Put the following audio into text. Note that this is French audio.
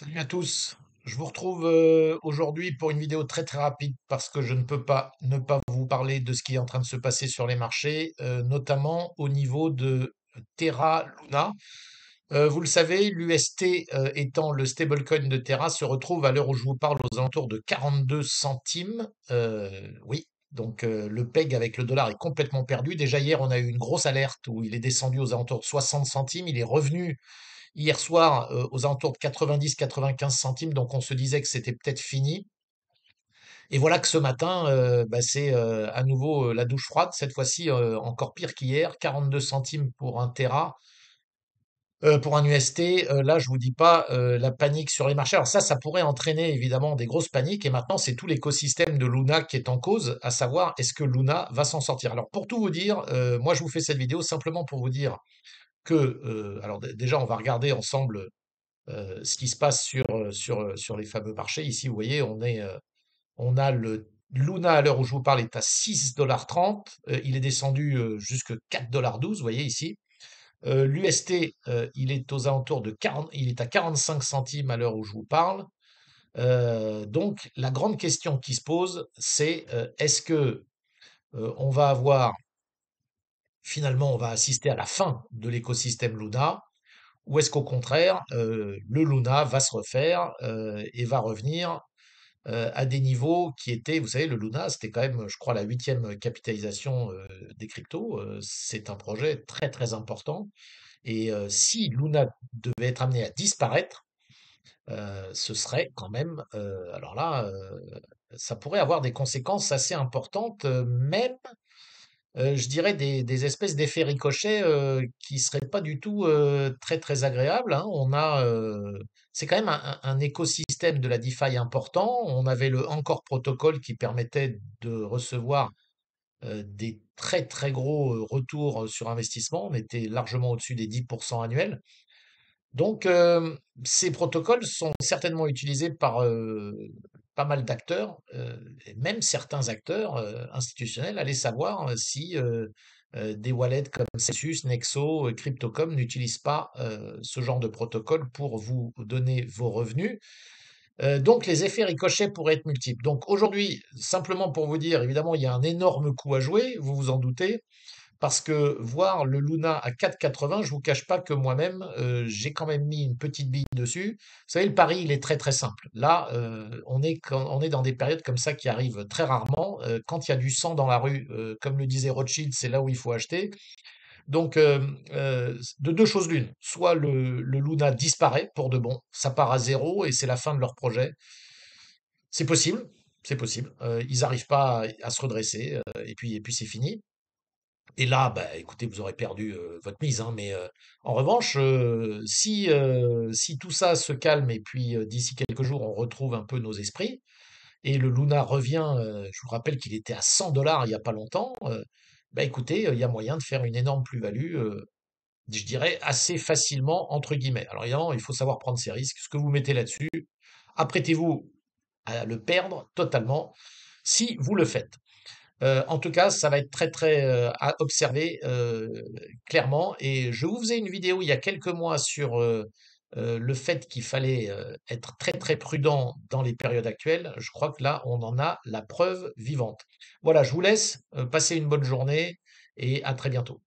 Salut à tous. Je vous retrouve euh, aujourd'hui pour une vidéo très très rapide parce que je ne peux pas ne pas vous parler de ce qui est en train de se passer sur les marchés, euh, notamment au niveau de Terra Luna. Euh, vous le savez, l'UST étant le stablecoin de Terra se retrouve à l'heure où je vous parle aux alentours de 42 centimes. oui, donc euh, le PEG avec le dollar est complètement perdu. Déjà hier, on a eu une grosse alerte où il est descendu aux alentours de 60 centimes. Il est revenu hier soir euh, aux alentours de 90-95 centimes. Donc on se disait que c'était peut-être fini. Et voilà que ce matin, euh, bah, c'est à nouveau la douche froide. Cette fois-ci, encore pire qu'hier. 42 centimes pour un Tera. Euh, pour un UST, euh, là, je vous dis pas euh, la panique sur les marchés. Alors ça, ça pourrait entraîner évidemment des grosses paniques. Et maintenant, c'est tout l'écosystème de Luna qui est en cause, à savoir est-ce que Luna va s'en sortir. Alors pour tout vous dire, moi, je vous fais cette vidéo simplement pour vous dire que, alors déjà, on va regarder ensemble ce qui se passe sur, sur, sur les fameux marchés. Ici, vous voyez, on est, on a le Luna, à l'heure où je vous parle, est à 6,30$. il est descendu jusque 4,12$, vous voyez ici. Euh, L'UST, euh, il est aux alentours de il est à 45 centimes à l'heure où je vous parle. Euh, donc la grande question qui se pose, c'est est-ce que on va avoir finalement on va assister à la fin de l'écosystème Luna ou est-ce qu'au contraire le Luna va se refaire et va revenir euh, à des niveaux qui étaient, vous savez, le Luna, c'était quand même, je crois, la huitième capitalisation euh, des cryptos. Euh, c'est un projet très, très important. Et si Luna devait être amené à disparaître, ce serait quand même, alors là, ça pourrait avoir des conséquences assez importantes, même euh, je dirais, des, espèces d'effets ricochets euh, qui ne seraient pas du tout euh, très, très agréables. Hein. On a, c'est quand même un, écosystème de la DeFi important. On avait le Encore protocole qui permettait de recevoir des très, très gros retours sur investissement. On était largement au-dessus des 10% annuels. Donc, euh, ces protocoles sont certainement utilisés par euh, pas mal d'acteurs, euh, même certains acteurs institutionnels. Allez savoir hein, si des wallets comme Celsius, Nexo, Cryptocom n'utilisent pas ce genre de protocole pour vous donner vos revenus. Donc les effets ricochets pourraient être multiples. Donc aujourd'hui, simplement pour vous dire, évidemment, il y a un énorme coup à jouer, vous vous en doutez parce que voir le Luna à 4,80, je vous cache pas que moi-même, euh, j'ai quand même mis une petite bille dessus. Vous savez, le pari, il est très très simple. Là, euh, on, est on est dans des périodes comme ça qui arrivent très rarement. Euh, quand il y a du sang dans la rue, comme le disait Rothschild, c'est là où il faut acheter. Donc, de deux choses l'une, soit le, le Luna disparaît pour de bon, ça part à zéro et c'est la fin de leur projet. C'est possible, c'est possible. ils n'arrivent pas à, se redresser et puis, et puis c'est fini. Et là, bah, écoutez, vous aurez perdu euh, votre mise. Hein, mais euh, en revanche, euh, si, si tout ça se calme et puis d'ici quelques jours, on retrouve un peu nos esprits, et le Luna revient, je vous rappelle qu'il était à 100 dollars il n'y a pas longtemps, bah, écoutez, il y a moyen de faire une énorme plus-value, je dirais, assez facilement, entre guillemets. Alors évidemment, il faut savoir prendre ses risques. Ce que vous mettez là-dessus, apprêtez-vous à le perdre totalement si vous le faites. Euh, en tout cas, ça va être très très euh, à observer euh, clairement. Et je vous faisais une vidéo il y a quelques mois sur le fait qu'il fallait être très très prudent dans les périodes actuelles. Je crois que là, on en a la preuve vivante. Voilà, je vous laisse. passer une bonne journée et à très bientôt.